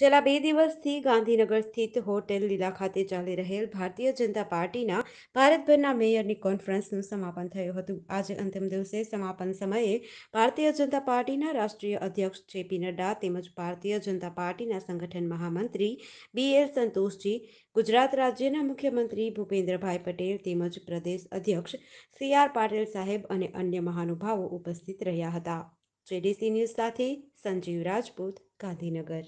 છેલ્લા બે દિવસથી ગાંધીનગર સ્થિત હોટેલ લીલા ખાતે ચાલી રહેલ ભારતીય જનતા પાર્ટીના ભારતભરના મેયરની કોન્ફરન્સનું સમાપન થયું હતું આજે અંતિમ દિવસે સમાપન સમયે ભારતીય જનતા પાર્ટીના રાષ્ટ્રીય અધ્યક્ષ જેપી નડ્ડા તેમજ ભારતીય જનતા પાર્ટીના સંગઠન મહામંત્રી બી એલ સંતોષજી ગુજરાત રાજ્યના મુખ્યમંત્રી ભૂપેન્દ્રભાઈ પટેલ તેમજ પ્રદેશ અધ્યક્ષ સી આર પાટીલ સાહેબ અને અન્ય મહાનુભાવો ઉપસ્થિત રહ્યા હતા જેડીસી ન્યૂઝ સાથે સંજીવ રાજપૂત ગાંધીનગર